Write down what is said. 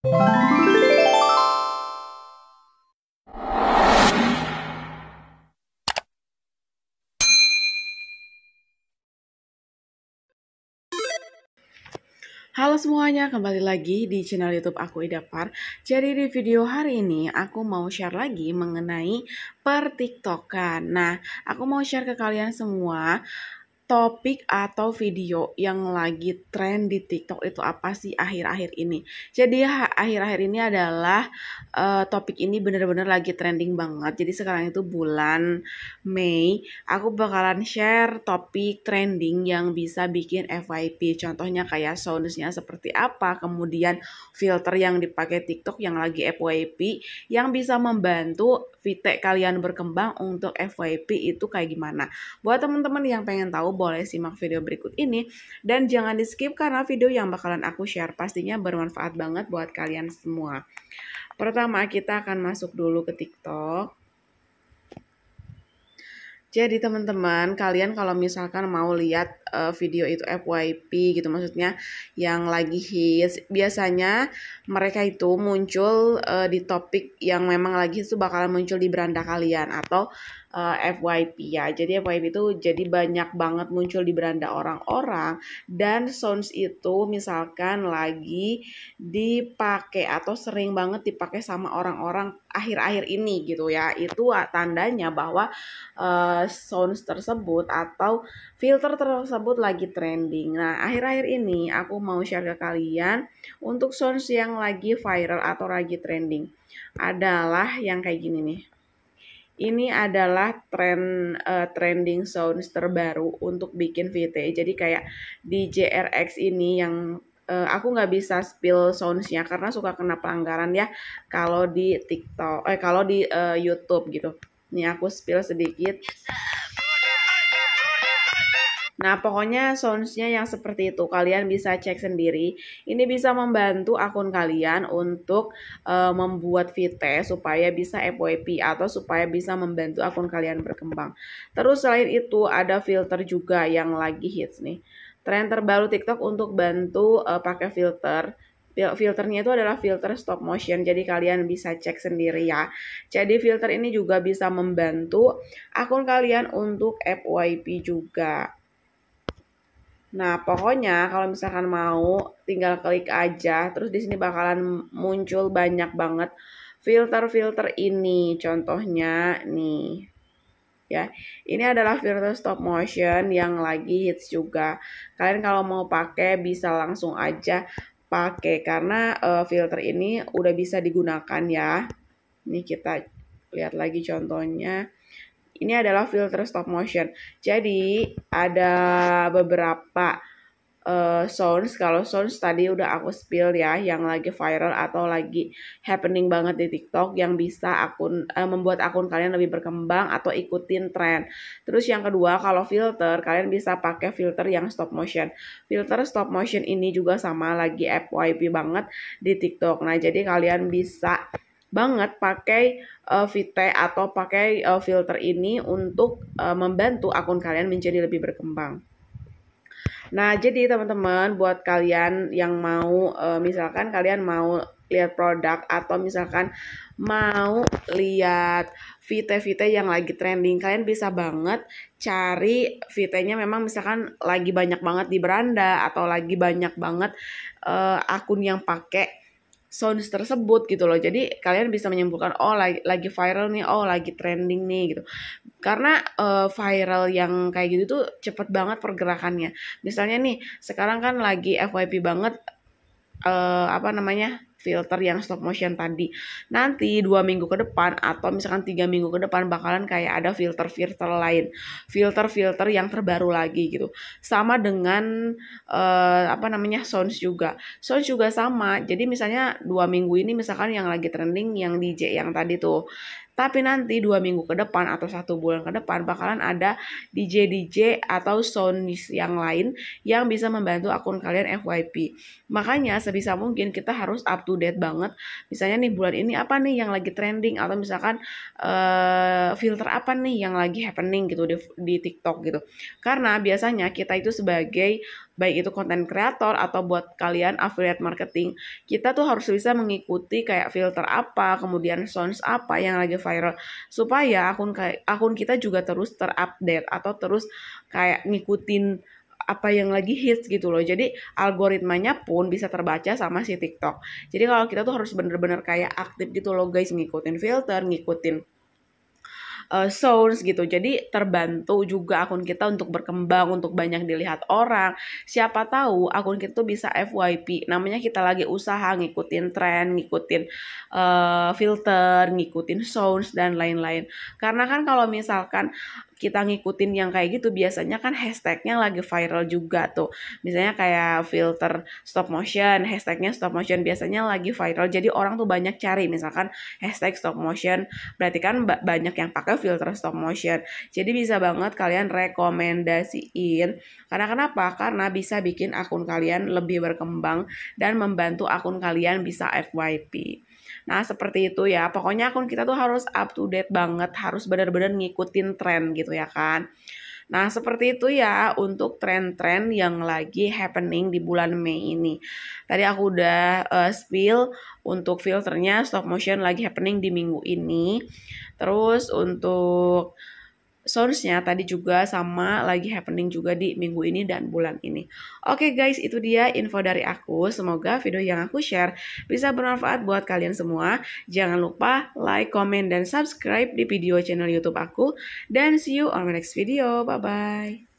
Halo semuanya, kembali lagi di channel YouTube aku Ida Par. Jadi di video hari ini aku mau share lagi mengenai per TikTokan. Nah, aku mau share ke kalian semua topik atau video yang lagi trend di TikTok itu apa sih akhir-akhir ini. Jadi akhir-akhir ini adalah uh, topik ini benar-benar lagi trending banget. Jadi sekarang itu bulan Mei, aku bakalan share topik trending yang bisa bikin FYP. Contohnya kayak soundnya seperti apa, kemudian filter yang dipakai TikTok yang lagi FYP, yang bisa membantu fitek kalian berkembang untuk FYP itu kayak gimana. Buat teman-teman yang pengen tahu boleh simak video berikut ini dan jangan di skip karena video yang bakalan aku share pastinya bermanfaat banget buat kalian semua. Pertama kita akan masuk dulu ke TikTok. Jadi teman-teman, kalian kalau misalkan mau lihat uh, video itu FYP gitu maksudnya yang lagi hits, biasanya mereka itu muncul uh, di topik yang memang lagi itu bakalan muncul di beranda kalian atau uh, eh, FYP ya. Jadi FYP itu jadi banyak banget muncul di beranda orang-orang dan sounds itu misalkan lagi dipakai atau sering banget dipakai sama orang-orang akhir-akhir ini gitu ya. Itu tandanya bahwa uh, sounds tersebut atau filter tersebut lagi trending. Nah, akhir-akhir ini aku mau share ke kalian untuk sounds yang lagi viral atau lagi trending adalah yang kayak gini nih ini adalah trend uh, trending sounds terbaru untuk bikin VT. Jadi kayak di JRX ini yang uh, aku nggak bisa spill soundsnya karena suka kena pelanggaran ya kalau di TikTok, eh kalau di uh, YouTube gitu. Ini aku spill sedikit. Yes, Nah, pokoknya soundsnya yang seperti itu. Kalian bisa cek sendiri. Ini bisa membantu akun kalian untuk uh, membuat VT supaya bisa FYP atau supaya bisa membantu akun kalian berkembang. Terus selain itu ada filter juga yang lagi hits nih. Tren terbaru TikTok untuk bantu uh, pakai filter filternya itu adalah filter stop motion jadi kalian bisa cek sendiri ya jadi filter ini juga bisa membantu akun kalian untuk FYP juga Nah, pokoknya kalau misalkan mau tinggal klik aja. Terus di sini bakalan muncul banyak banget filter-filter ini. Contohnya nih. Ya, ini adalah filter stop motion yang lagi hits juga. Kalian kalau mau pakai bisa langsung aja pakai karena uh, filter ini udah bisa digunakan ya. Nih kita lihat lagi contohnya. Ini adalah filter stop motion. Jadi ada beberapa uh, sounds kalau sounds tadi udah aku spill ya yang lagi viral atau lagi happening banget di TikTok yang bisa akun uh, membuat akun kalian lebih berkembang atau ikutin tren. Terus yang kedua kalau filter kalian bisa pakai filter yang stop motion. Filter stop motion ini juga sama lagi FYP banget di TikTok. Nah, jadi kalian bisa banget pakai uh, Vite atau pakai uh, filter ini untuk uh, membantu akun kalian menjadi lebih berkembang. Nah, jadi teman-teman buat kalian yang mau uh, misalkan kalian mau lihat produk atau misalkan mau lihat vite-vite yang lagi trending, kalian bisa banget cari vitenya memang misalkan lagi banyak banget di beranda atau lagi banyak banget uh, akun yang pakai sounds tersebut gitu loh. Jadi kalian bisa menyimpulkan oh lagi, lagi viral nih, oh lagi trending nih gitu. Karena uh, viral yang kayak gitu tuh cepet banget pergerakannya. Misalnya nih sekarang kan lagi FYP banget uh, apa namanya filter yang stop motion tadi. Nanti dua minggu ke depan atau misalkan tiga minggu ke depan bakalan kayak ada filter-filter lain, filter-filter yang terbaru lagi gitu. Sama dengan uh, apa namanya sounds juga, sounds juga sama. Jadi misalnya dua minggu ini misalkan yang lagi trending yang DJ yang tadi tuh, tapi nanti dua minggu ke depan atau satu bulan ke depan bakalan ada DJ-DJ atau soundis yang lain yang bisa membantu akun kalian FYP. Makanya sebisa mungkin kita harus up to date banget. Misalnya nih bulan ini apa nih yang lagi trending atau misalkan uh, filter apa nih yang lagi happening gitu di, di TikTok gitu. Karena biasanya kita itu sebagai baik itu konten kreator atau buat kalian affiliate marketing kita tuh harus bisa mengikuti kayak filter apa kemudian sounds apa yang lagi viral supaya akun kayak akun kita juga terus terupdate atau terus kayak ngikutin apa yang lagi hits gitu loh. Jadi algoritmanya pun bisa terbaca sama si TikTok. Jadi kalau kita tuh harus bener-bener kayak aktif gitu loh guys ngikutin filter, ngikutin uh, source gitu. Jadi terbantu juga akun kita untuk berkembang, untuk banyak dilihat orang. Siapa tahu akun kita tuh bisa FYP. Namanya kita lagi usaha ngikutin tren, ngikutin uh, filter, ngikutin source dan lain-lain. Karena kan kalau misalkan kita ngikutin yang kayak gitu biasanya kan hashtagnya lagi viral juga tuh misalnya kayak filter stop motion hashtagnya stop motion biasanya lagi viral jadi orang tuh banyak cari misalkan hashtag stop motion berarti kan banyak yang pakai filter stop motion jadi bisa banget kalian rekomendasiin karena kenapa karena bisa bikin akun kalian lebih berkembang dan membantu akun kalian bisa FYP Nah, seperti itu ya. Pokoknya akun kita tuh harus up to date banget, harus benar-benar ngikutin tren gitu ya kan. Nah, seperti itu ya untuk tren-tren yang lagi happening di bulan Mei ini. Tadi aku udah uh, spill untuk filternya stop motion lagi happening di minggu ini. Terus untuk source-nya tadi juga sama lagi happening juga di minggu ini dan bulan ini. Oke okay guys, itu dia info dari aku. Semoga video yang aku share bisa bermanfaat buat kalian semua. Jangan lupa like, comment, dan subscribe di video channel YouTube aku. Dan see you on my next video. Bye-bye.